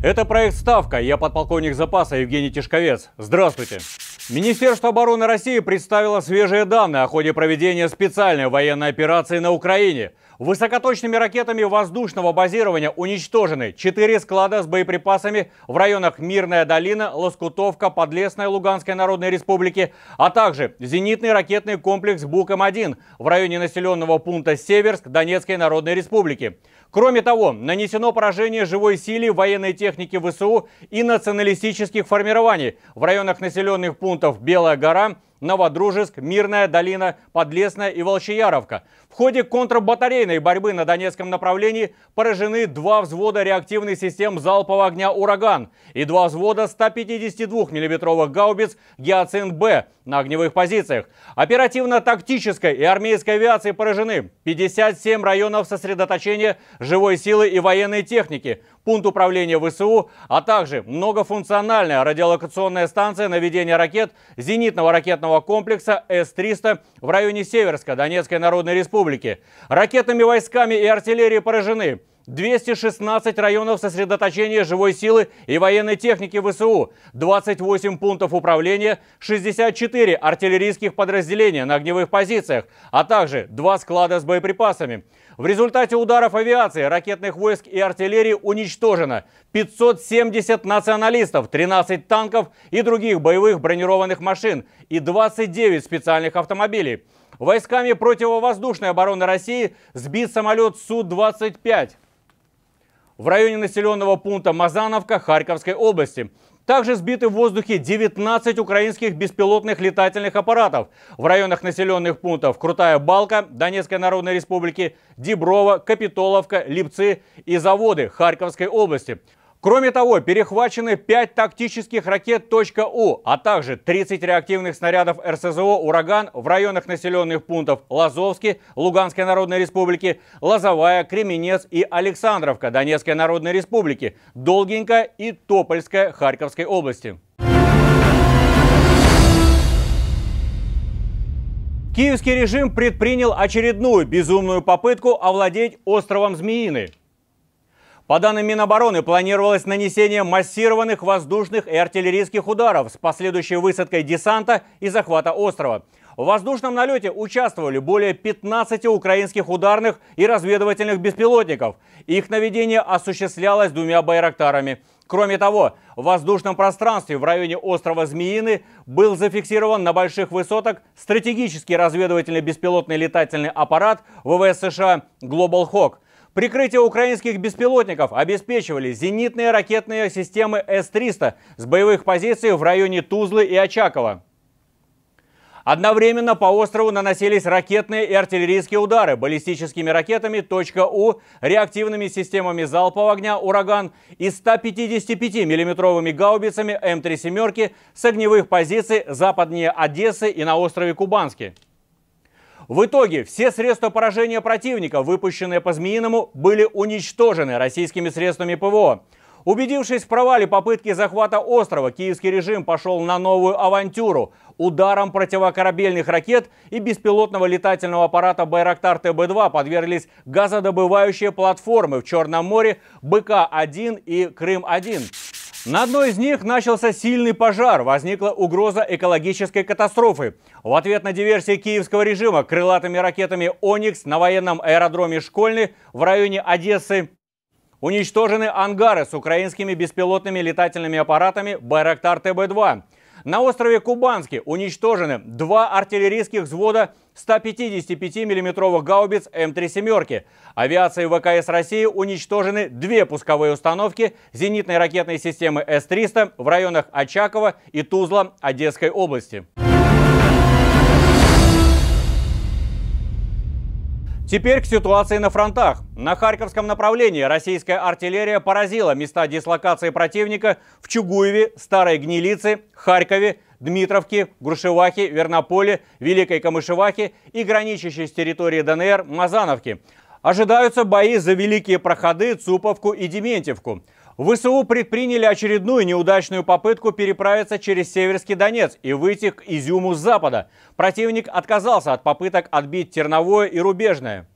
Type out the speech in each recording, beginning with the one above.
Это проект «Ставка». Я подполковник запаса Евгений Тишковец. Здравствуйте. Министерство обороны России представило свежие данные о ходе проведения специальной военной операции на Украине – Высокоточными ракетами воздушного базирования уничтожены 4 склада с боеприпасами в районах Мирная долина, Лоскутовка, Подлесная Луганской Народной Республики, а также зенитный ракетный комплекс «Буком-1» в районе населенного пункта Северск Донецкой Народной Республики. Кроме того, нанесено поражение живой силе военной техники ВСУ и националистических формирований в районах населенных пунктов Белая гора, Новодружеск, Мирная долина, Подлесная и Волчияровка. В ходе контрбатарейной борьбы на Донецком направлении поражены два взвода реактивной систем залпового огня «Ураган» и два взвода 152 миллиметровых гаубиц «Гиацинт-Б» на огневых позициях. Оперативно-тактической и армейской авиации поражены 57 районов сосредоточения живой силы и военной техники – пункт управления ВСУ, а также многофункциональная радиолокационная станция наведения ракет зенитного ракетного комплекса С-300 в районе Северска Донецкой Народной Республики. Ракетными войсками и артиллерией поражены 216 районов сосредоточения живой силы и военной техники ВСУ, 28 пунктов управления, 64 артиллерийских подразделения на огневых позициях, а также два склада с боеприпасами. В результате ударов авиации, ракетных войск и артиллерии уничтожено 570 националистов, 13 танков и других боевых бронированных машин и 29 специальных автомобилей. Войсками противовоздушной обороны России сбит самолет Су-25 в районе населенного пункта Мазановка Харьковской области – также сбиты в воздухе 19 украинских беспилотных летательных аппаратов в районах населенных пунктов Крутая Балка Донецкой Народной Республики, Деброва, Капитоловка, Липцы и заводы Харьковской области. Кроме того, перехвачены 5 тактических ракет .У, а также 30 реактивных снарядов РСЗО «Ураган» в районах населенных пунктов Лазовский, Луганской Народной Республики, Лазовая, Кременец и Александровка Донецкой Народной Республики, Долгенькая и Топольская Харьковской области. Киевский режим предпринял очередную безумную попытку овладеть островом Змеиный. По данным Минобороны, планировалось нанесение массированных воздушных и артиллерийских ударов с последующей высадкой десанта и захвата острова. В воздушном налете участвовали более 15 украинских ударных и разведывательных беспилотников. Их наведение осуществлялось двумя байрактарами. Кроме того, в воздушном пространстве в районе острова Змеины был зафиксирован на больших высотах стратегический разведывательный беспилотный летательный аппарат ВВС США Global Hawk – Прикрытие украинских беспилотников обеспечивали зенитные ракетные системы С-300 с боевых позиций в районе Тузлы и Очакова. Одновременно по острову наносились ракетные и артиллерийские удары баллистическими ракетами у реактивными системами залпового огня «Ураган» и 155 миллиметровыми гаубицами М3 «семерки» с огневых позиций западнее Одессы и на острове Кубанский. В итоге все средства поражения противника, выпущенные по Змеиному, были уничтожены российскими средствами ПВО. Убедившись в провале попытки захвата острова, киевский режим пошел на новую авантюру – ударом противокорабельных ракет и беспилотного летательного аппарата «Байрактар ТБ-2» подверглись газодобывающие платформы в Черном море «БК-1» и «Крым-1». На одной из них начался сильный пожар, возникла угроза экологической катастрофы. В ответ на диверсии киевского режима крылатыми ракетами «Оникс» на военном аэродроме «Школьный» в районе Одессы уничтожены ангары с украинскими беспилотными летательными аппаратами «Байрактар ТБ-2». На острове Кубанске уничтожены два артиллерийских взвода 155 миллиметровых гаубиц М3 «семерки». Авиацией ВКС России уничтожены две пусковые установки зенитной ракетной системы С-300 в районах Очакова и Тузла Одесской области. Теперь к ситуации на фронтах. На Харьковском направлении российская артиллерия поразила места дислокации противника в Чугуеве, Старой Гнилице, Харькове, Дмитровке, Грушевахе, Вернополе, Великой Камышевахе и граничащей с территорией ДНР Мазановке. Ожидаются бои за Великие Проходы, Цуповку и Дементьевку. ВСУ предприняли очередную неудачную попытку переправиться через Северский Донец и выйти к Изюму с запада. Противник отказался от попыток отбить Терновое и Рубежное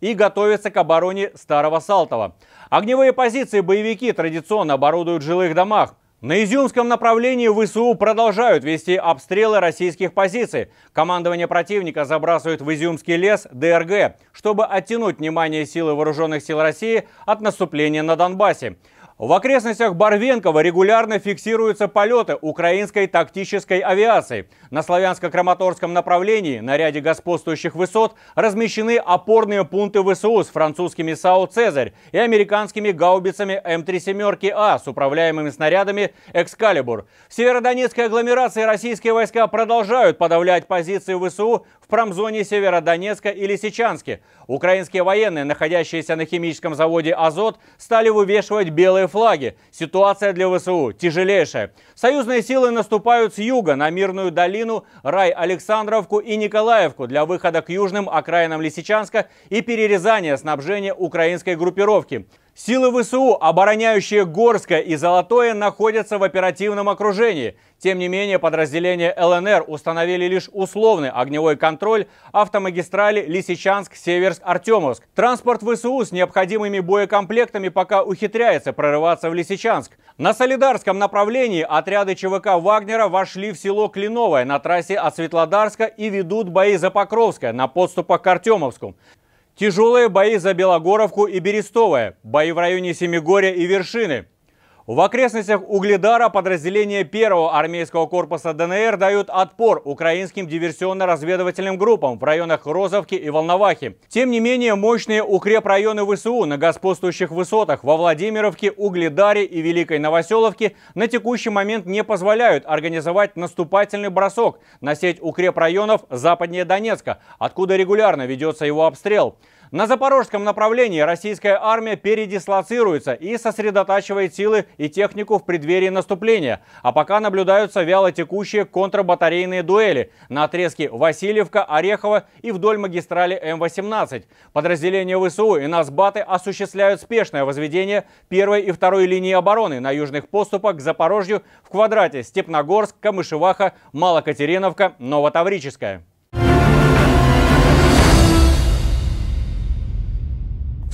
и готовится к обороне Старого Салтова. Огневые позиции боевики традиционно оборудуют в жилых домах. На Изюмском направлении ВСУ продолжают вести обстрелы российских позиций. Командование противника забрасывает в Изюмский лес ДРГ, чтобы оттянуть внимание силы вооруженных сил России от наступления на Донбассе. В окрестностях Барвенкова регулярно фиксируются полеты украинской тактической авиации. На славянско-краматорском направлении на ряде господствующих высот размещены опорные пункты ВСУ с французскими САУ «Цезарь» и американскими гаубицами М3 а с управляемыми снарядами «Экскалибур». В северодонецкой агломерации российские войска продолжают подавлять позиции ВСУ в промзоне Северодонецка и Лисичанске. Украинские военные, находящиеся на химическом заводе «Азот», стали вывешивать белые белые флаги. Ситуация для ВСУ тяжелейшая. Союзные силы наступают с юга на Мирную долину, Рай, Александровку и Николаевку для выхода к южным окраинам Лисичанска и перерезания снабжения украинской группировки. Силы ВСУ, обороняющие Горское и Золотое, находятся в оперативном окружении. Тем не менее, подразделения ЛНР установили лишь условный огневой контроль автомагистрали Лисичанск-Северск-Артемовск. Транспорт ВСУ с необходимыми боекомплектами пока ухитряется прорываться в Лисичанск. На Солидарском направлении отряды ЧВК «Вагнера» вошли в село Клиновое на трассе от Светлодарска и ведут бои за Покровское на подступах к Артемовску. Тяжелые бои за Белогоровку и Берестовое, бои в районе Семигорья и Вершины. В окрестностях Угледара подразделения первого армейского корпуса ДНР дают отпор украинским диверсионно-разведывательным группам в районах Розовки и Волновахи. Тем не менее, мощные укрепрайоны ВСУ на господствующих высотах во Владимировке, Угледаре и Великой Новоселовке на текущий момент не позволяют организовать наступательный бросок на сеть укрепрайонов западнее Донецка, откуда регулярно ведется его обстрел. На запорожском направлении российская армия передислоцируется и сосредотачивает силы и технику в преддверии наступления. А пока наблюдаются вяло текущие контрбатарейные дуэли на отрезке Васильевка, Орехова и вдоль магистрали М-18. Подразделения ВСУ и Насбаты осуществляют спешное возведение первой и второй линии обороны на южных поступах к Запорожью в квадрате Степногорск, Камышеваха, Малокатериновка, Новотаврическая.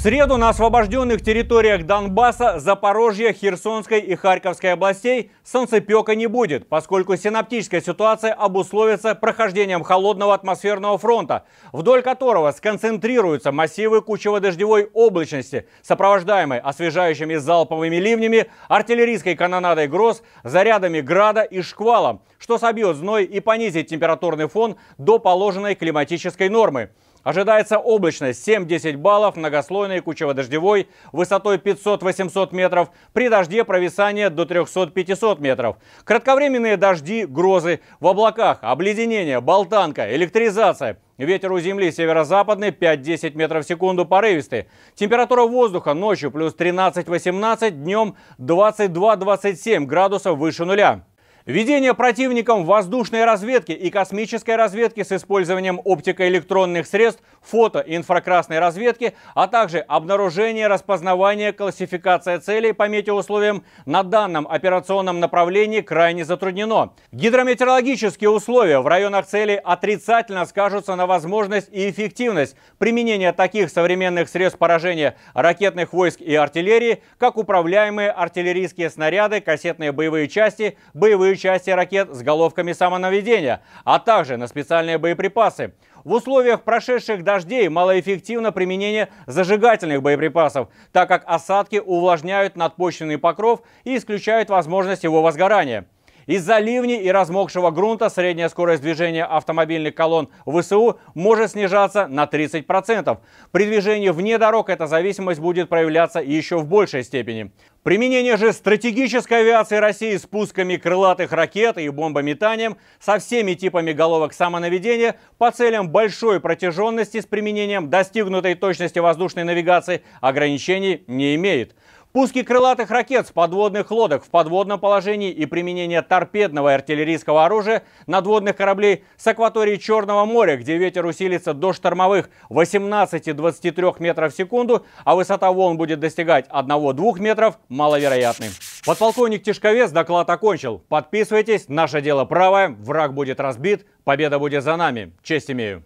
В среду на освобожденных территориях Донбасса, Запорожья, Херсонской и Харьковской областей солнцепека не будет, поскольку синаптическая ситуация обусловится прохождением холодного атмосферного фронта, вдоль которого сконцентрируются массивы кучево-дождевой облачности, сопровождаемой освежающими залповыми ливнями, артиллерийской канонадой гроз, зарядами града и шквалом, что собьет зной и понизит температурный фон до положенной климатической нормы. Ожидается облачность 7-10 баллов, многослойный кучево-дождевой, высотой 500-800 метров, при дожде провисание до 300-500 метров. Кратковременные дожди, грозы, в облаках, обледенение, болтанка, электризация. Ветер у земли северо-западный 5-10 метров в секунду порывистый. Температура воздуха ночью плюс 13-18, днем 22-27 градусов выше нуля. Ведение противником воздушной разведки и космической разведки с использованием оптикоэлектронных средств, фото и инфракрасной разведки, а также обнаружение, распознавание, классификация целей по метеоусловиям на данном операционном направлении крайне затруднено. Гидрометеорологические условия в районах цели отрицательно скажутся на возможность и эффективность применения таких современных средств поражения ракетных войск и артиллерии, как управляемые артиллерийские снаряды, кассетные боевые части, боевые боевые части ракет с головками самонаведения, а также на специальные боеприпасы. В условиях прошедших дождей малоэффективно применение зажигательных боеприпасов, так как осадки увлажняют надпочвенный покров и исключают возможность его возгорания. Из-за ливней и размокшего грунта средняя скорость движения автомобильных колонн ВСУ может снижаться на 30%. При движении вне дорог эта зависимость будет проявляться еще в большей степени. Применение же стратегической авиации России с пусками крылатых ракет и бомбометанием со всеми типами головок самонаведения по целям большой протяженности с применением достигнутой точности воздушной навигации ограничений не имеет. Пуски крылатых ракет с подводных лодок в подводном положении и применение торпедного и артиллерийского оружия надводных кораблей с акватории Черного моря, где ветер усилится до штормовых 18-23 метров в секунду, а высота волн будет достигать 1-2 метров, маловероятны. Подполковник Тишковец доклад окончил. Подписывайтесь, наше дело правое, враг будет разбит, победа будет за нами. Честь имею.